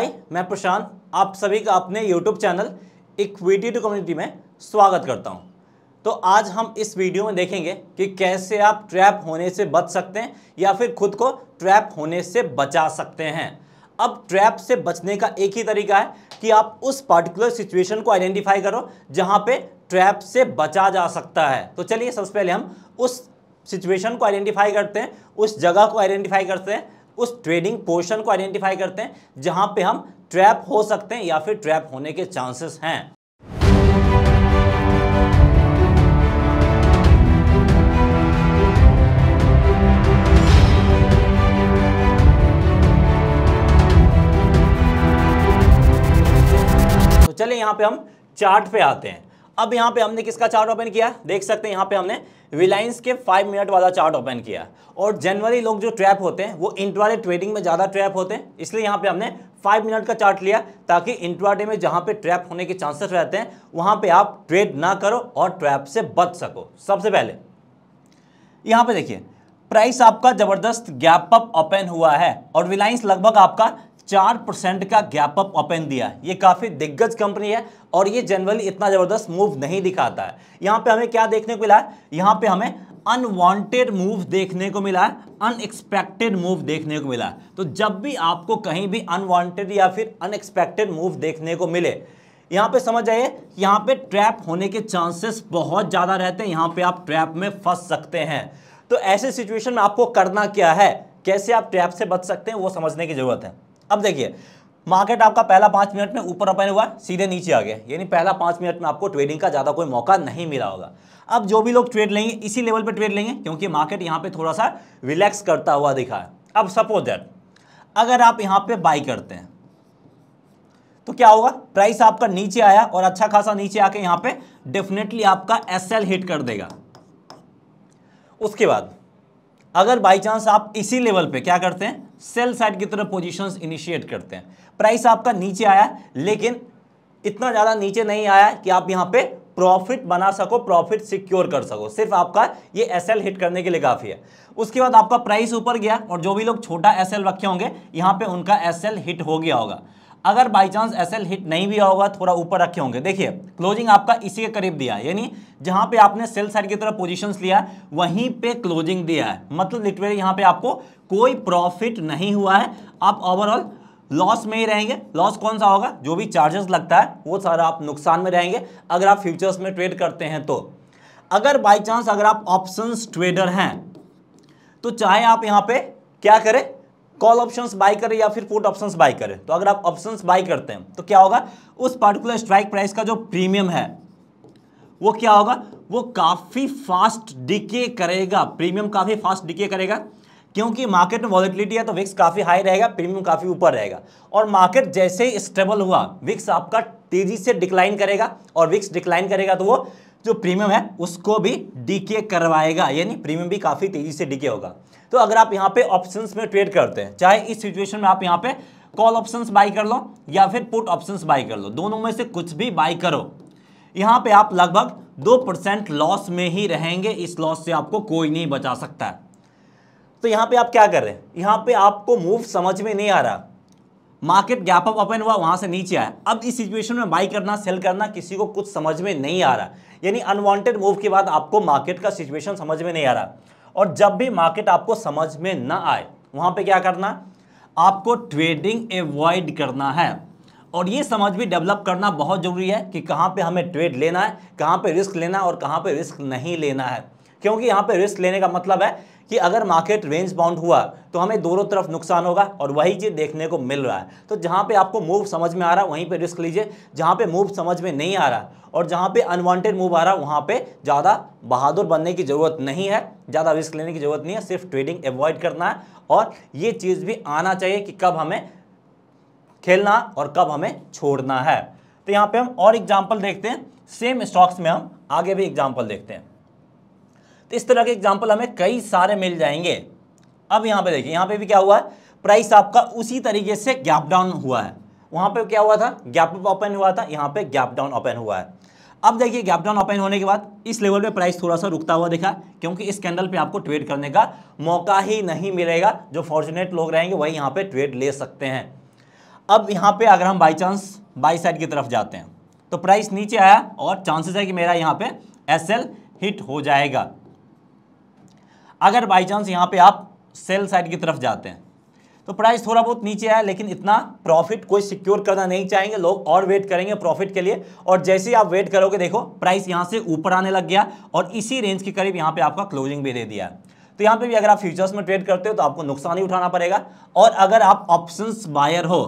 हाय मैं प्रशांत आप सभी का अपने YouTube channel equity to community में स्वागत करता हूं तो आज हम इस वीडियो में देखेंगे कि कैसे आप ट्रैप होने से बच सकते हैं या फिर खुद को ट्रैप होने से बचा सकते हैं अब ट्रैप से बचने का एक ही तरीका है कि आप उस पार्टिकुलर सिचुएशन को आइडेंटिफाई करो जहाँ पर ट्रैप से बचा जा सकता है तो चलिए सबसे पहले हम उस सिचुएशन को आइडेंटिफाई करते हैं उस जगह को आइडेंटिफाई करते हैं उस ट्रेडिंग पोर्शन को आइडेंटिफाई करते हैं जहां पे हम ट्रैप हो सकते हैं या फिर ट्रैप होने के चांसेस हैं तो चले यहां पे हम चार्ट पे आते हैं अब यहां पे हमने किसका चार्ट ओपन किया देख सकते हैं यहां पे हमने रिलायंस के फाइव मिनट वाला चार्ट ओपन किया और जनवरी लोग जो ट्रैप होते हैं वो इंट्राडे ट्रेडिंग में ज़्यादा ट्रैप होते हैं इसलिए यहाँ पे हमने फाइव मिनट का चार्ट लिया ताकि इंट्राडे में जहाँ पे ट्रैप होने के चांसेस रहते हैं वहाँ पे आप ट्रेड ना करो और ट्रैप से बच सको सबसे पहले यहाँ पे देखिए प्राइस आपका ज़बरदस्त गैप अप ओपन हुआ है और रिलायंस लगभग आपका चार परसेंट का गैप अप ओपन दिया ये काफ़ी दिग्गज कंपनी है और ये जनरली इतना ज़बरदस्त मूव नहीं दिखाता है यहां पे हमें क्या देखने को मिला है यहां पे हमें अनवांटेड मूव देखने को मिला है अनएक्सपेक्टेड मूव देखने को मिला है तो जब भी आपको कहीं भी अनवांटेड या फिर अनएक्सपेक्टेड मूव देखने को मिले यहाँ पे समझ आइए यहाँ पे ट्रैप होने के चांसेस बहुत ज़्यादा रहते हैं यहाँ पे आप ट्रैप में फंस सकते हैं तो ऐसे सिचुएशन में आपको करना क्या है कैसे आप ट्रैप से बच सकते हैं वो समझने की ज़रूरत है अब देखिए मार्केट आपका पहला पांच मिनट में ऊपर ओपन हुआ सीधे नीचे आ गया यानी पहला पांच मिनट में आपको ट्रेडिंग का ज़्यादा कोई मौका नहीं मिला होगा अब जो भी लोग ट्रेड लेंगे इसी लेवल पर ट्रेड लेंगे क्योंकि मार्केट यहाँ पे थोड़ा सा रिलैक्स करता हुआ दिखा है अब सपोज दैट अगर आप यहाँ पे बाई करते हैं तो क्या होगा प्राइस आपका नीचे आया और अच्छा खासा नीचे आके यहाँ पे डेफिनेटली आपका एस हिट कर देगा उसके बाद अगर बाई चांस आप इसी लेवल पे क्या करते हैं सेल साइड की तरफ पोजीशंस इनिशिएट करते हैं प्राइस आपका नीचे आया लेकिन इतना ज़्यादा नीचे नहीं आया कि आप यहाँ पे प्रॉफिट बना सको प्रॉफिट सिक्योर कर सको सिर्फ आपका ये एसएल हिट करने के लिए काफ़ी है उसके बाद आपका प्राइस ऊपर गया और जो भी लोग छोटा एस रखे होंगे यहाँ पे उनका एस हिट हो गया होगा अगर बाई चांस एस हिट नहीं भी होगा थोड़ा ऊपर रखे होंगे देखिए क्लोजिंग आपका इसी के करीब दिया है यानी जहां पे आपने सेल साइड की तरफ पोजीशंस लिया वहीं पे क्लोजिंग दिया है मतलब लिटवेरी यहां पे आपको कोई प्रॉफिट नहीं हुआ है आप ओवरऑल लॉस में ही रहेंगे लॉस कौन सा होगा जो भी चार्जेस लगता है वो सारा आप नुकसान में रहेंगे अगर आप फ्यूचर्स में ट्रेड करते हैं तो अगर बाई चांस अगर आप ऑप्शंस ट्रेडर हैं तो चाहे आप यहां पे क्या करें कॉल ऑप्शंस बाय करें या फिर पुट ऑप्शंस बाय करें तो अगर आप ऑप्शंस बाय करते हैं तो क्या होगा उस पर्टिकुलर स्ट्राइक प्राइस का जो प्रीमियम है वो क्या होगा वो काफ़ी फास्ट डिके करेगा प्रीमियम काफ़ी फास्ट डिके करेगा क्योंकि मार्केट में वॉलिटिलिटी है तो विक्स काफ़ी हाई रहेगा प्रीमियम काफ़ी ऊपर रहेगा और मार्केट जैसे ही स्टेबल हुआ विक्स आपका तेज़ी से डिक्लाइन करेगा और विक्स डिक्लाइन करेगा तो वो जो प्रीमियम है उसको भी डीके करवाएगा यानी प्रीमियम भी काफ़ी तेज़ी से डीके होगा तो अगर आप यहाँ पे ऑप्शन में ट्रेड करते हैं चाहे इस सिचुएशन में आप यहाँ पे कॉल ऑप्शन बाई कर लो या फिर पुट ऑप्शंस बाई कर लो दोनों में से कुछ भी बाई करो यहाँ पे आप लगभग दो परसेंट लॉस में ही रहेंगे इस लॉस से आपको कोई नहीं बचा सकता है तो यहाँ पे आप क्या कर रहे हैं यहाँ पे आपको मूव समझ में नहीं आ रहा मार्केट गैप अप ओपन हुआ वहाँ से नीचे आया अब इस सिचुएशन में बाई करना सेल करना किसी को कुछ समझ में नहीं आ रहा यानी अनवांटेड मूव के बाद आपको मार्केट का सिचुएशन समझ में नहीं आ रहा और जब भी मार्केट आपको समझ में ना आए वहाँ पे क्या करना आपको ट्रेडिंग एवॉइड करना है और ये समझ भी डेवलप करना बहुत ज़रूरी है कि कहाँ पे हमें ट्रेड लेना है कहाँ पे रिस्क लेना है और कहाँ पे रिस्क नहीं लेना है क्योंकि यहाँ पे रिस्क लेने का मतलब है कि अगर मार्केट रेंज बाउंड हुआ तो हमें दोनों तरफ नुकसान होगा और वही चीज़ देखने को मिल रहा है तो जहाँ पे आपको मूव समझ में आ रहा वहीं पे रिस्क लीजिए जहाँ पे मूव समझ में नहीं आ रहा और जहाँ पे अनवांटेड मूव आ रहा वहाँ पे ज़्यादा बहादुर बनने की ज़रूरत नहीं है ज़्यादा रिस्क लेने की ज़रूरत नहीं है सिर्फ ट्रेडिंग एवॉइड करना है और ये चीज़ भी आना चाहिए कि कब हमें खेलना और कब हमें छोड़ना है तो यहाँ पर हम और एग्जाम्पल देखते हैं सेम स्टॉक्स में हम आगे भी एग्जाम्पल देखते हैं तो इस तरह के एग्जाम्पल हमें कई सारे मिल जाएंगे अब यहाँ पे देखिए यहाँ पे भी क्या हुआ है प्राइस आपका उसी तरीके से गैप डाउन हुआ है वहाँ पे क्या हुआ था गैप ओपन हुआ था यहाँ पे गैप डाउन ओपन हुआ है अब देखिए गैप डाउन ओपन होने के बाद इस लेवल पे प्राइस थोड़ा सा रुकता हुआ दिखा क्योंकि इस कैंडल पे आपको ट्रेड करने का मौका ही नहीं मिलेगा जो फॉर्चुनेट लोग रहेंगे वही यहाँ पर ट्रेड ले सकते हैं अब यहाँ पर अगर हम बाई चांस बाई साइड की तरफ जाते हैं तो प्राइस नीचे आया और चांसेस है कि मेरा यहाँ पर एस हिट हो जाएगा अगर बाई चांस यहाँ पे आप सेल साइड की तरफ जाते हैं तो प्राइस थोड़ा बहुत नीचे आया लेकिन इतना प्रॉफिट कोई सिक्योर करना नहीं चाहेंगे लोग और वेट करेंगे प्रॉफिट के लिए और जैसे ही आप वेट करोगे देखो प्राइस यहाँ से ऊपर आने लग गया और इसी रेंज के करीब यहाँ पे आपका क्लोजिंग भी दे दिया है तो यहाँ पे भी अगर आप फ्यूचर्स में ट्रेड करते हो तो आपको नुकसान ही उठाना पड़ेगा और अगर आप ऑप्शन बायर हो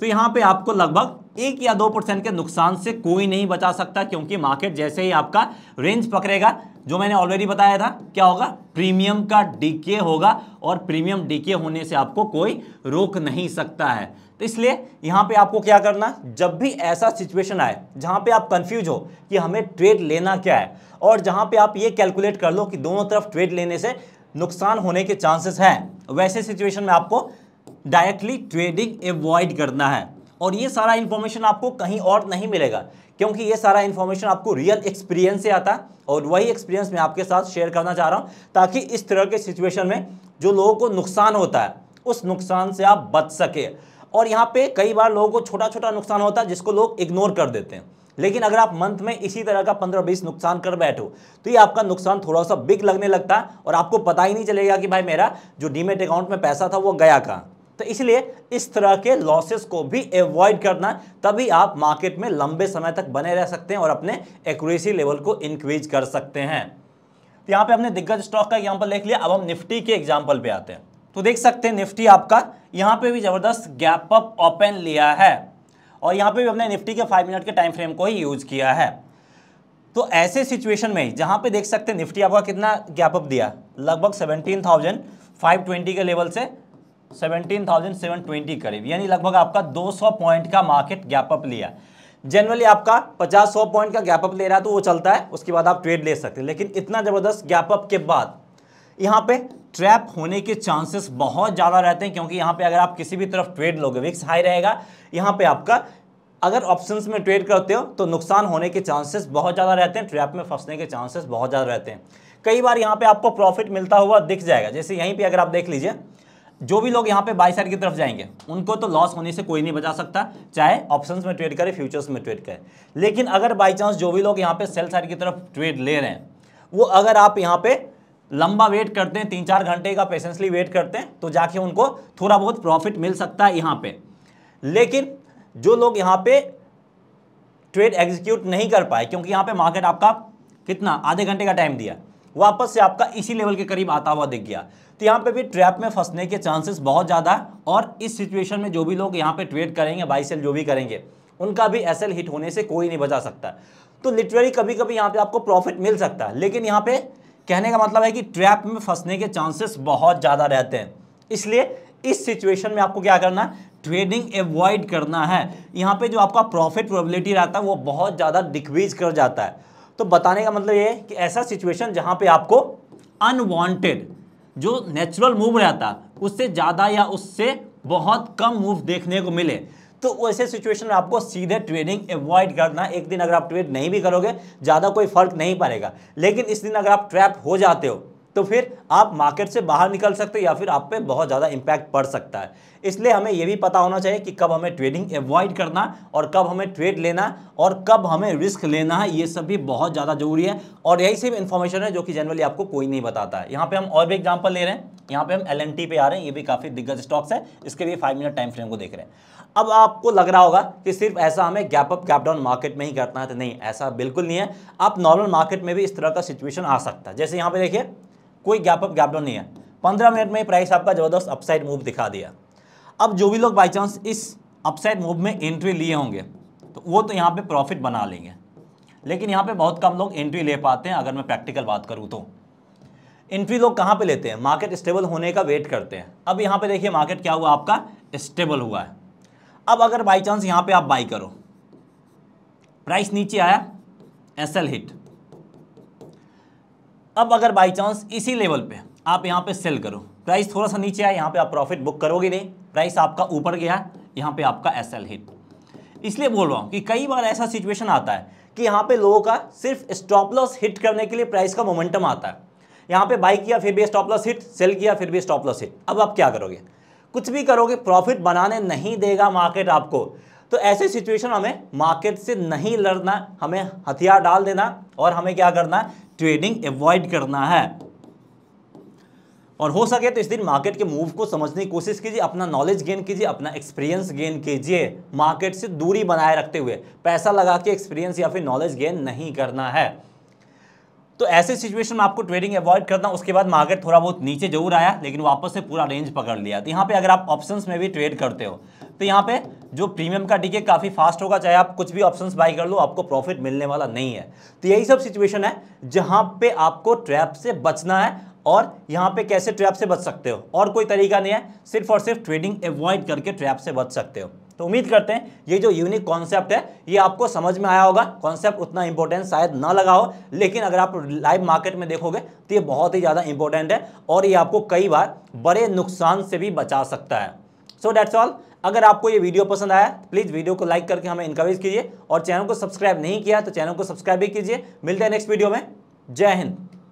तो यहाँ पे आपको लगभग एक या दो परसेंट के नुकसान से कोई नहीं बचा सकता क्योंकि मार्केट जैसे ही आपका रेंज पकड़ेगा जो मैंने ऑलरेडी बताया था क्या होगा प्रीमियम का डीके होगा और प्रीमियम डीके होने से आपको कोई रोक नहीं सकता है तो इसलिए यहाँ पे आपको क्या करना जब भी ऐसा सिचुएशन आए जहाँ पे आप कंफ्यूज हो कि हमें ट्रेड लेना क्या है और जहाँ पे आप ये कैलकुलेट कर लो कि दोनों तरफ ट्रेड लेने से नुकसान होने के चांसेस हैं वैसे सिचुएशन में आपको डायरेक्टली ट्रेडिंग एवॉइड करना है और ये सारा इन्फॉर्मेशन आपको कहीं और नहीं मिलेगा क्योंकि ये सारा इन्फॉर्मेशन आपको रियल एक्सपीरियंस से आता है और वही एक्सपीरियंस मैं आपके साथ शेयर करना चाह रहा हूँ ताकि इस तरह के सिचुएशन में जो लोगों को नुकसान होता है उस नुकसान से आप बच सके और यहाँ पे कई बार लोगों को छोटा छोटा नुकसान होता है जिसको लोग इग्नोर कर देते हैं लेकिन अगर आप मंथ में इसी तरह का पंद्रह बीस नुकसान कर बैठो तो ये आपका नुकसान थोड़ा सा बिग लगने लगता है और आपको पता ही नहीं चलेगा कि भाई मेरा जो डीमेट अकाउंट में पैसा था वो गया कहाँ तो इसलिए इस तरह के लॉसेस को भी अवॉइड करना तभी आप मार्केट में लंबे समय तक बने रह सकते हैं और अपने एक्यूरेसी लेवल को इंक्रीज कर सकते हैं तो यहाँ पे हमने दिग्गज स्टॉक का एग्जाम्पल देख लिया अब हम निफ्टी के एग्जाम्पल पे आते हैं तो देख सकते हैं निफ्टी आपका यहाँ पे भी ज़बरदस्त गैप अप ओपन लिया है और यहाँ पे भी हमने निफ्टी के फाइव मिनट के टाइम फ्रेम को ही यूज़ किया है तो ऐसे सिचुएशन में जहाँ पे देख सकते हैं निफ्टी आपका कितना गैप अप दिया लगभग सेवनटीन थाउजेंड फाइव ट्वेंटी के लेवल से 17,720 करीब यानी लगभग आपका 200 पॉइंट का मार्केट गैप अप लिया जनरली आपका 50-100 पॉइंट का गैप अप ले रहा है तो वो चलता है उसके बाद आप ट्रेड ले सकते हैं लेकिन इतना ज़बरदस्त गैप अप के बाद यहाँ पे ट्रैप होने के चांसेस बहुत ज़्यादा रहते हैं क्योंकि यहाँ पे अगर आप किसी भी तरफ ट्रेड लोगे विक्स हाई रहेगा यहाँ पे आपका अगर ऑप्शंस में ट्रेड करते हो तो नुकसान होने के चांसेस बहुत ज़्यादा रहते हैं ट्रैप में फंसने के चांसेस बहुत ज़्यादा रहते हैं कई बार यहाँ पे आपको प्रॉफिट मिलता हुआ दिख जाएगा जैसे यहीं पर अगर आप देख लीजिए जो भी लोग यहाँ पे बाई साइड की तरफ जाएंगे उनको तो लॉस होने से कोई नहीं बचा सकता चाहे ऑप्शंस में ट्रेड करें फ्यूचर्स में ट्रेड करें लेकिन अगर बाई चांस जो भी लोग यहाँ पे सेल साइड की तरफ ट्रेड ले रहे हैं वो अगर आप यहाँ पे लंबा वेट करते हैं तीन चार घंटे का पेशेंसली वेट करते हैं तो जाके उनको थोड़ा बहुत प्रॉफिट मिल सकता है यहाँ पे लेकिन जो लोग यहाँ पे ट्रेड एग्जीक्यूट नहीं कर पाए क्योंकि यहाँ पे मार्केट आपका कितना आधे घंटे का टाइम दिया वापस से आपका इसी लेवल के करीब आता हुआ दिख गया तो यहाँ पे भी ट्रैप में फंसने के चांसेस बहुत ज़्यादा है और इस सिचुएशन में जो भी लोग यहाँ पे ट्रेड करेंगे बाई सेल जो भी करेंगे उनका भी एस हिट होने से कोई नहीं बचा सकता तो लिटरली कभी कभी यहाँ पे आपको प्रॉफिट मिल सकता है लेकिन यहाँ पे कहने का मतलब है कि ट्रैप में फंसने के चांसेस बहुत ज़्यादा रहते हैं इसलिए इस सिचुएशन में आपको क्या करना है ट्रेडिंग एवॉइड करना है यहाँ पे जो आपका प्रॉफिट प्रोबेबिलिटी रहता है वो बहुत ज़्यादा डिक्रीज कर जाता है तो बताने का मतलब ये है कि ऐसा सिचुएशन जहाँ पे आपको अनवांटेड जो नेचुरल मूव रहता उससे ज़्यादा या उससे बहुत कम मूव देखने को मिले तो वैसे सिचुएशन में आपको सीधे ट्रेडिंग एवॉइड करना एक दिन अगर आप ट्रेड नहीं भी करोगे ज़्यादा कोई फर्क नहीं पड़ेगा लेकिन इस दिन अगर आप ट्रैप हो जाते हो तो फिर आप मार्केट से बाहर निकल सकते हो या फिर आप पे बहुत ज़्यादा इम्पैक्ट पड़ सकता है इसलिए हमें यह भी पता होना चाहिए कि कब हमें ट्रेडिंग एवॉइड करना और कब हमें ट्रेड लेना और कब हमें रिस्क लेना है ये सब भी बहुत ज़्यादा जरूरी है और यही सिर्फ इन्फॉर्मेशन है जो कि जनरली आपको कोई नहीं बताता है यहाँ पर हम और भी एग्जाम्पल ले रहे हैं यहाँ पे हम एल पे आ रहे हैं ये भी काफ़ी दिग्गज स्टॉक्स है इसके भी फाइव मिनट टाइम फ्रेम को देख रहे हैं अब आपको लग रहा होगा कि सिर्फ ऐसा हमें gap up gap down market में ही करना है तो नहीं ऐसा बिल्कुल नहीं है आप नॉर्मल मार्केट में भी इस तरह का सिचुएशन आ सकता है जैसे यहाँ पे देखिए कोई गैप अप गैप डाउन नहीं है पंद्रह मिनट में प्राइस आपका ज़बरदस्त अपसाइड मूव दिखा दिया अब जो भी लोग बाई चांस इस अपसाइड मूव में एंट्री लिए होंगे तो वो तो यहाँ पर प्रॉफिट बना लेंगे लेकिन यहाँ पर बहुत कम लोग एंट्री ले पाते हैं अगर मैं प्रैक्टिकल बात करूँ तो एंट्री लोग कहाँ पे लेते हैं मार्केट स्टेबल होने का वेट करते हैं अब यहाँ पे देखिए मार्केट क्या हुआ आपका स्टेबल हुआ है अब अगर बाई चांस यहाँ पे आप बाई करो प्राइस नीचे आया एस हिट अब अगर बाई चांस इसी लेवल पे आप यहाँ पे सेल करो प्राइस थोड़ा सा नीचे आए यहाँ पे आप प्रॉफिट बुक करोगे नहीं प्राइस आपका ऊपर गया यहाँ पे आपका एस एल हिट इसलिए बोल रहा हूँ कि कई बार ऐसा सिचुएशन आता है कि यहाँ पे लोगों का सिर्फ स्टॉप लॉस हिट करने के लिए प्राइस का मोमेंटम आता है यहाँ पे बाई किया फिर भी स्टॉप लॉस हिट सेल किया फिर भी स्टॉप लॉस हिट अब आप क्या करोगे कुछ भी करोगे प्रॉफिट बनाने नहीं देगा मार्केट आपको तो ऐसे सिचुएशन हमें मार्केट से नहीं लड़ना हमें हथियार डाल देना और हमें क्या करना ट्रेडिंग एवॉइड करना है और हो सके तो इस दिन मार्केट के मूव को समझने की कोशिश कीजिए अपना नॉलेज गेन कीजिए अपना एक्सपीरियंस गेन कीजिए मार्केट से दूरी बनाए रखते हुए पैसा लगा के एक्सपीरियंस या फिर नॉलेज गेन नहीं करना है तो ऐसे सिचुएशन में आपको ट्रेडिंग अवॉइड करना उसके बाद मार्केट थोड़ा बहुत नीचे जरूर आया लेकिन वापस से पूरा रेंज पकड़ लिया तो यहाँ पे अगर आप ऑप्शंस में भी ट्रेड करते हो तो यहाँ पे जो प्रीमियम का डीके काफ़ी फास्ट होगा चाहे आप कुछ भी ऑप्शंस बाई कर लो आपको प्रॉफिट मिलने वाला नहीं है तो यही सब सिचुएशन है जहाँ पे आपको ट्रैप से बचना है और यहाँ पे कैसे ट्रैप से बच सकते हो और कोई तरीका नहीं है सिर्फ और सिर्फ ट्रेडिंग एवॉइड करके ट्रैप से बच सकते हो तो उम्मीद करते हैं ये जो यूनिक कॉन्सेप्ट है ये आपको समझ में आया होगा कॉन्सेप्ट उतना इंपॉर्टेंट शायद ना लगा हो लेकिन अगर आप लाइव मार्केट में देखोगे तो ये बहुत ही ज़्यादा इंपॉर्टेंट है और ये आपको कई बार बड़े नुकसान से भी बचा सकता है सो डैट्स ऑल अगर आपको ये वीडियो पसंद आया तो प्लीज़ वीडियो को लाइक करके हमें इंकरेज कीजिए और चैनल को सब्सक्राइब नहीं किया तो चैनल को सब्सक्राइब भी कीजिए मिलते हैं नेक्स्ट वीडियो में जय हिंद